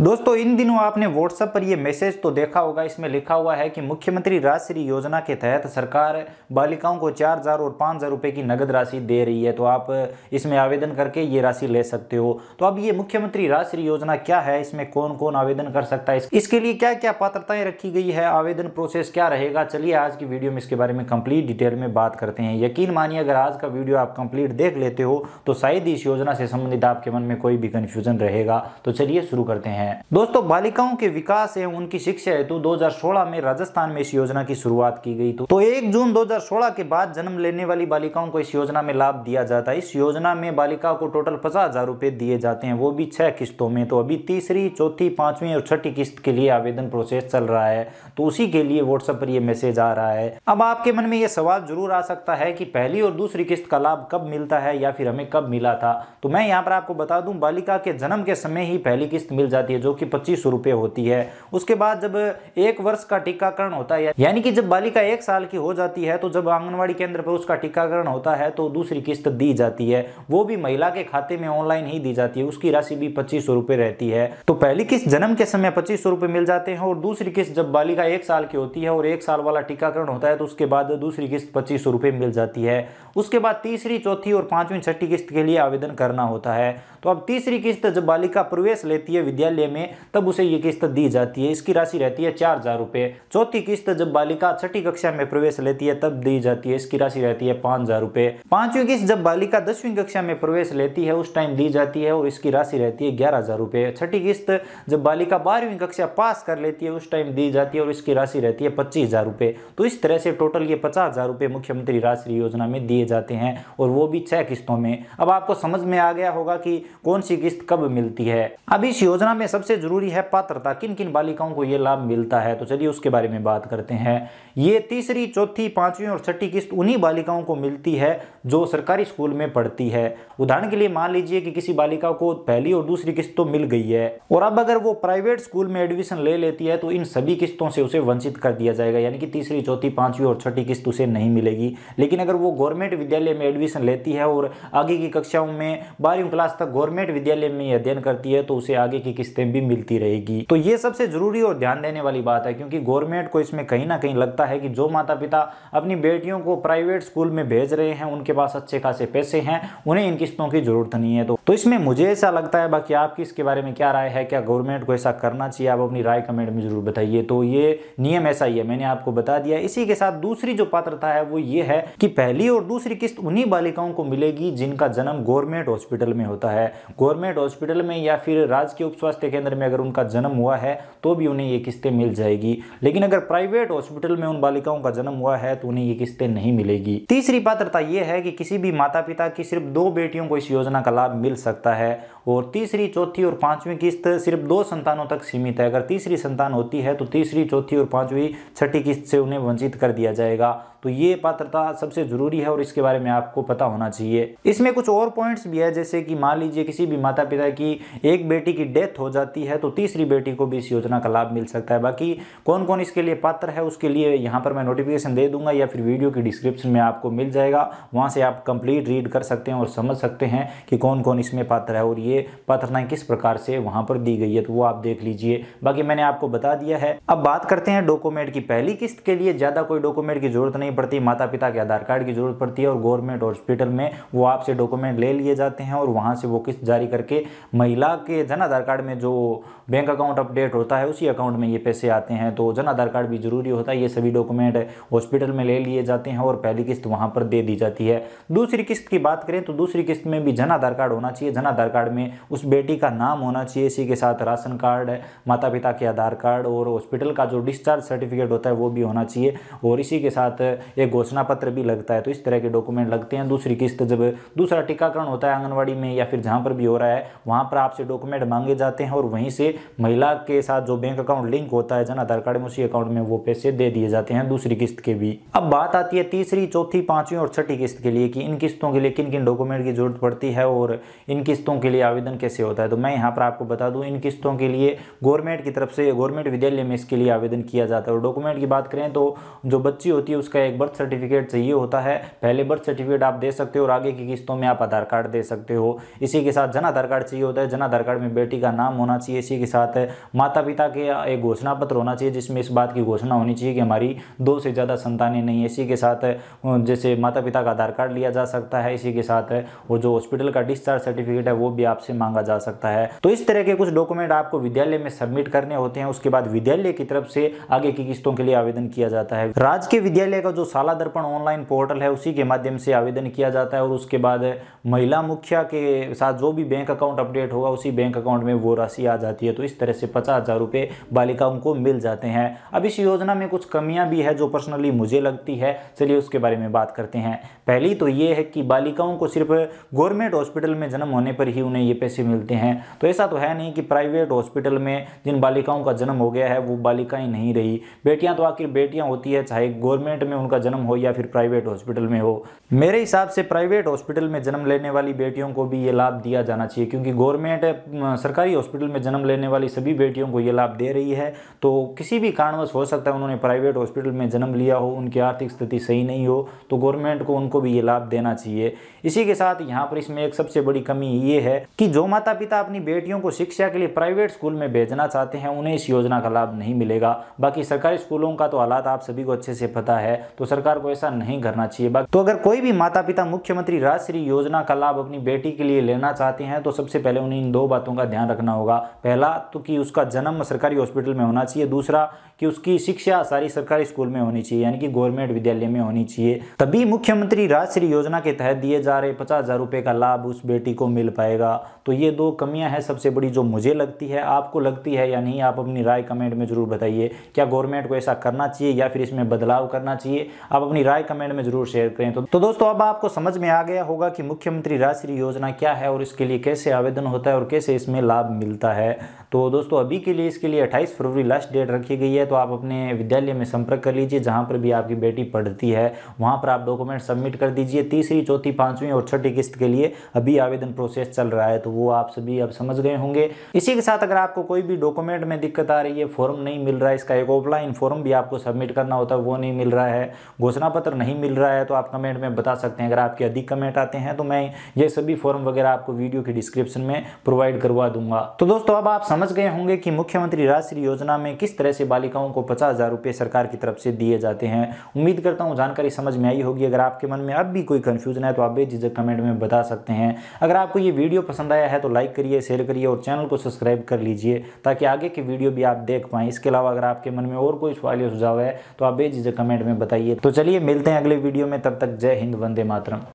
दोस्तों इन दिनों आपने व्हाट्सएप पर यह मैसेज तो देखा होगा इसमें लिखा हुआ है कि मुख्यमंत्री राजश्री योजना के तहत सरकार बालिकाओं को चार हज़ार और पांच हज़ार रुपए की नगद राशि दे रही है तो आप इसमें आवेदन करके ये राशि ले सकते हो तो अब ये मुख्यमंत्री राजश्री योजना क्या है इसमें कौन कौन आवेदन कर सकता है इसके लिए क्या क्या पात्रताएं रखी गई है आवेदन प्रोसेस क्या रहेगा चलिए आज की वीडियो में इसके बारे में कंप्लीट डिटेल में बात करते हैं यकीन मानिए अगर आज का वीडियो आप कंप्लीट देख लेते हो तो शायद इस योजना से संबंधित आपके मन में कोई भी कंफ्यूजन रहेगा तो चलिए शुरू करते हैं है दोस्तों बालिकाओं के विकास एवं उनकी शिक्षा हेतु सोलह में राजस्थान में इस योजना की शुरुआत की गई तो एक जून सोलह के बाद जन्म लेने वाली बालिकाओं को इस योजना में लाभ दिया जाता है इस योजना में बालिका को टोटल पचास हजार रूपए दिए जाते हैं वो भी छह किस्तों में तो अभी तीसरी चौथी पांचवी और छठी किस्त के लिए आवेदन प्रोसेस चल रहा है तो उसी के लिए व्हाट्सएप पर यह मैसेज आ रहा है अब आपके मन में यह सवाल जरूर आ सकता है कि पहली और दूसरी किस्त का लाभ कब मिलता है या फिर हमें कब मिला था तो मैं यहाँ पर आपको बता दूं बालिका के जन्म के समय ही पहली किस्त मिल जाती है जाती है जो कि पच्चीस रुपये होती है उसके बाद जब एक वर्ष का टीकाकरण होता है यानी कि जब बालिका एक साल की हो जाती है तो जब आंगनबाड़ी केंद्र पर उसका टीकाकरण होता है तो दूसरी किस्त दी जाती है वो भी महिला के खाते में ऑनलाइन ही दी जाती है उसकी राशि भी पच्चीस रहती है तो पहली किस्त जन्म के समय पच्चीस मिल जाते हैं और दूसरी किस्त जब बालिका एक साल की होती है और एक साल वाला टीकाकरण होता है तो उसके बाद दूसरी किस्त पच्चीस मिल जाती है उसके बाद तीसरी चौथी और पांचवी छठी किस्त के लिए आवेदन करना होता है तो अब तीसरी किस्त जब बालिका प्रवेश लेती है विद्यालय मामले में तब उसे ये किस्त दी जाती है इसकी राशि रहती है चार हज़ार रुपये चौथी किस्त जब बालिका छठी कक्षा में प्रवेश लेती है तब दी जाती है इसकी राशि रहती है पाँच हज़ार रुपये पांचवी किस्त जब बालिका दसवीं कक्षा में प्रवेश लेती है उस टाइम दी जाती है और इसकी राशि रहती है ग्यारह हज़ार रुपये छठी किस्त जब बालिका बारहवीं कक्षा पास कर लेती है उस टाइम दी जाती है और इसकी राशि रहती है पच्चीस हज़ार रुपये तो इस तरह से टोटल ये पचास हज़ार रुपये मुख्यमंत्री राशि योजना में दिए जाते हैं और वो भी छह किस्तों में अब आपको समझ में आ गया होगा कि कौन सी किस्त कब मिलती है अब इस योजना में सबसे ज़रूरी है पात्रता किन किन बालिकाओं को ये लाभ मिलता है तो चलिए उसके बारे में बात करते हैं ये तीसरी चौथी पांचवी और छठी किस्त उन्हीं बालिकाओं को मिलती है जो सरकारी स्कूल में पढ़ती है उदाहरण के लिए मान लीजिए कि किसी बालिका को पहली और दूसरी किस्त तो मिल गई है और अब अगर वो प्राइवेट स्कूल में एडमिशन ले लेती है तो इन सभी किस्तों से उसे वंचित कर दिया जाएगा यानी कि तीसरी चौथी पांचवी और छठी किस्त उसे नहीं मिलेगी लेकिन अगर वो गवर्नमेंट विद्यालय में एडमिशन लेती है और आगे की कक्षाओं में बारहवीं क्लास तक गवर्नमेंट विद्यालय में अध्ययन करती है तो उसे आगे की किस्तें बातें भी मिलती रहेगी तो ये सबसे जरूरी और ध्यान देने वाली बात है क्योंकि गवर्नमेंट को इसमें कहीं ना कहीं लगता है कि जो माता पिता अपनी बेटियों को प्राइवेट स्कूल में भेज रहे हैं उनके पास अच्छे खासे पैसे हैं उन्हें इन किस्तों की जरूरत नहीं है तो, तो इसमें मुझे ऐसा लगता है बाकी आपकी इसके बारे में क्या राय है क्या गवर्नमेंट को ऐसा करना चाहिए आप अपनी राय कमेंट में जरूर बताइए तो ये नियम ऐसा ही है मैंने आपको बता दिया इसी के साथ दूसरी जो पात्रता है वो ये है कि पहली और दूसरी किस्त उन्हीं बालिकाओं को मिलेगी जिनका जन्म गवर्नमेंट हॉस्पिटल में होता है गवर्नमेंट हॉस्पिटल में या फिर राजकीय उप स्वास्थ्य अंदर में अगर उनका जन्म हुआ है तो भी उन्हें ये किस्तें मिल जाएगी लेकिन अगर प्राइवेट हॉस्पिटल में उन बालिकाओं का जन्म हुआ है तो उन्हें ये किस्तें नहीं मिलेगी तीसरी पात्रता यह है कि किसी भी माता पिता की सिर्फ दो बेटियों को इस योजना का लाभ मिल सकता है और तीसरी चौथी और पांचवी किस्त सिर्फ दो संतानों तक सीमित है अगर तीसरी संतान होती है तो तीसरी चौथी और पांचवी छठी किस्त से उन्हें वंचित कर दिया जाएगा तो ये पात्रता सबसे ज़रूरी है और इसके बारे में आपको पता होना चाहिए इसमें कुछ और पॉइंट्स भी है जैसे कि मान लीजिए किसी भी माता पिता की एक बेटी की डेथ हो जाती है तो तीसरी बेटी को भी इस योजना का लाभ मिल सकता है बाकी कौन कौन इसके लिए पात्र है उसके लिए यहाँ पर मैं नोटिफिकेशन दे दूंगा या फिर वीडियो की डिस्क्रिप्शन में आपको मिल जाएगा वहाँ से आप कंप्लीट रीड कर सकते हैं और समझ सकते हैं कि कौन कौन इसमें पात्र है और ये लिए प्रार्थना किस प्रकार से वहां पर दी गई है तो वो आप देख लीजिए बाकी मैंने आपको बता दिया है अब बात करते हैं डॉक्यूमेंट की पहली किस्त के लिए ज़्यादा कोई डॉक्यूमेंट की जरूरत नहीं पड़ती माता पिता के आधार कार्ड की जरूरत पड़ती है और गवर्नमेंट हॉस्पिटल में वो आपसे डॉक्यूमेंट ले लिए जाते हैं और वहां से वो किस्त जारी करके महिला के जन आधार कार्ड में जो बैंक अकाउंट अपडेट होता है उसी अकाउंट में ये पैसे आते हैं तो जन आधार कार्ड भी जरूरी होता है ये सभी डॉक्यूमेंट हॉस्पिटल में ले लिए जाते हैं और पहली किस्त वहां पर दे दी जाती है दूसरी किस्त की बात करें तो दूसरी किस्त में भी जन आधार कार्ड होना चाहिए जन आधार कार्ड में में उस बेटी का नाम होना चाहिए इसी के साथ राशन कार्ड माता पिता के आधार कार्ड और हॉस्पिटल का जो डिस्चार्ज सर्टिफिकेट होता है वो भी होना चाहिए और इसी के साथ एक घोषणा पत्र भी लगता है तो इस तरह के डॉक्यूमेंट लगते हैं दूसरी किस्त जब दूसरा टीकाकरण होता है आंगनबाड़ी में या फिर जहाँ पर भी हो रहा है वहाँ पर आपसे डॉक्यूमेंट मांगे जाते हैं और वहीं से महिला के साथ जो बैंक अकाउंट लिंक होता है जन आधार कार्ड में उसी अकाउंट में वो पैसे दे दिए जाते हैं दूसरी किस्त के भी अब बात आती है तीसरी चौथी पांचवी और छठी किस्त के लिए कि इन किस्तों के लिए किन किन डॉक्यूमेंट की जरूरत पड़ती है और इन किस्तों के लिए आवेदन कैसे होता है तो मैं यहाँ पर आपको बता दूँ इन किस्तों के लिए गवर्नमेंट की तरफ से गवर्नमेंट विद्यालय में इसके लिए आवेदन किया जाता है और डॉक्यूमेंट की बात करें तो जो बच्ची होती है उसका एक बर्थ सर्टिफिकेट चाहिए होता है पहले बर्थ सर्टिफिकेट आप दे सकते हो और आगे की किस्तों में आप आधार कार्ड दे सकते हो इसी के साथ जन आधार कार्ड चाहिए होता है जन आधार कार्ड में बेटी का नाम होना चाहिए इसी के साथ माता पिता के एक घोषणा पत्र होना चाहिए जिसमें इस बात की घोषणा होनी चाहिए कि हमारी दो से ज़्यादा संतानें नहीं है इसी के साथ जैसे माता पिता का आधार कार्ड लिया जा सकता है इसी के साथ वो जो हॉस्पिटल का डिस्चार्ज सर्टिफिकेट है वो भी आप आपसे मांगा जा सकता है तो इस तरह के कुछ डॉक्यूमेंट आपको विद्यालय में सबमिट करने होते हैं उसके बाद विद्यालय की तरफ से आगे की किस्तों के लिए आवेदन किया जाता है राज्य के विद्यालय का जो शाला दर्पण ऑनलाइन पोर्टल है उसी के माध्यम से आवेदन किया जाता है और उसके बाद महिला मुखिया के साथ जो भी बैंक अकाउंट अपडेट होगा उसी बैंक अकाउंट में वो राशि आ जाती है तो इस तरह से पचास हजार रुपये बालिकाओं को मिल जाते हैं अब इस योजना में कुछ कमियां भी है जो पर्सनली मुझे लगती है चलिए उसके बारे में बात करते हैं पहली तो ये है कि बालिकाओं को सिर्फ गवर्नमेंट हॉस्पिटल में जन्म होने पर ही उन्हें हैं ये पैसे मिलते हैं तो ऐसा तो है नहीं कि प्राइवेट हॉस्पिटल में जिन बालिकाओं का जन्म हो गया है वो बालिकाएँ नहीं रही बेटियाँ तो आखिर बेटियाँ होती है चाहे गवर्नमेंट में उनका जन्म हो या फिर प्राइवेट हॉस्पिटल में हो मेरे हिसाब से प्राइवेट हॉस्पिटल में जन्म लेने वाली बेटियों को भी ये लाभ दिया जाना चाहिए क्योंकि गवर्नमेंट सरकारी हॉस्पिटल में जन्म लेने वाली सभी बेटियों को ये लाभ दे रही है तो किसी भी कारणवश हो सकता है उन्होंने प्राइवेट हॉस्पिटल में जन्म लिया हो उनकी आर्थिक स्थिति सही नहीं हो तो गवर्नमेंट को उनको भी ये लाभ देना चाहिए इसी के साथ यहाँ पर इसमें एक सबसे बड़ी कमी ये है कि जो माता पिता अपनी बेटियों को शिक्षा के लिए प्राइवेट स्कूल में भेजना चाहते हैं उन्हें इस योजना का लाभ नहीं मिलेगा बाकी सरकारी स्कूलों का तो हालात आप सभी को अच्छे से पता है तो सरकार को ऐसा नहीं करना चाहिए बाकी तो अगर कोई भी माता पिता मुख्यमंत्री राजश्री योजना का लाभ अपनी बेटी के लिए लेना चाहते हैं तो सबसे पहले उन्हें इन दो बातों का ध्यान रखना होगा पहला तो कि उसका जन्म सरकारी हॉस्पिटल में होना चाहिए दूसरा कि उसकी शिक्षा सारी सरकारी स्कूल में होनी चाहिए यानी कि गवर्नमेंट विद्यालय में होनी चाहिए तभी मुख्यमंत्री राजश्री योजना के तहत दिए जा रहे पचास हजार रुपये का लाभ उस बेटी को मिल पाएगा तो ये दो कमियां हैं सबसे बड़ी जो मुझे लगती है आपको लगती है या नहीं आप अपनी राय कमेंट में ज़रूर बताइए क्या गवर्नमेंट को ऐसा करना चाहिए या फिर इसमें बदलाव करना चाहिए आप अपनी राय कमेंट में ज़रूर शेयर करें तो, तो दोस्तों अब आपको समझ में आ गया होगा कि मुख्यमंत्री राजश्री योजना क्या है और इसके लिए कैसे आवेदन होता है और कैसे इसमें लाभ मिलता है तो दोस्तों अभी के लिए इसके लिए अट्ठाईस फरवरी लास्ट डेट रखी गई है तो आप अपने विद्यालय में संपर्क कर लीजिए जहाँ पर भी आपकी बेटी पढ़ती है वहाँ पर आप डॉक्यूमेंट सबमिट कर दीजिए तीसरी चौथी पाँचवीं और छठी किस्त के लिए अभी आवेदन प्रोसेस चल रहा है है तो वो आप सभी अब समझ गए होंगे इसी के साथ अगर आपको कोई भी डॉक्यूमेंट में दिक्कत आ रही है फॉर्म नहीं मिल रहा है इसका एक ऑफलाइन फॉर्म भी आपको सबमिट करना होता है वो नहीं मिल रहा है घोषणा पत्र नहीं मिल रहा है तो आप कमेंट में बता सकते हैं अगर आपके अधिक कमेंट आते हैं तो मैं ये सभी फॉर्म वगैरह आपको वीडियो के डिस्क्रिप्शन में प्रोवाइड करवा दूंगा तो दोस्तों अब आप समझ गए होंगे कि मुख्यमंत्री राष्ट्रीय योजना में किस तरह से बालिकाओं को पचास सरकार की तरफ से दिए जाते हैं उम्मीद करता हूँ जानकारी समझ में आई होगी अगर आपके मन में अब भी कोई कंफ्यूजन है तो आप बेझिझक कमेंट में बता सकते हैं अगर आपको ये वीडियो पसंद पसंद आया है तो लाइक करिए शेयर करिए और चैनल को सब्सक्राइब कर लीजिए ताकि आगे की वीडियो भी आप देख पाएं इसके अलावा अगर आपके मन में और कोई सवाल या सुझाव है तो आप बेझिझक कमेंट में बताइए तो चलिए मिलते हैं अगले वीडियो में तब तक जय हिंद वंदे मातरम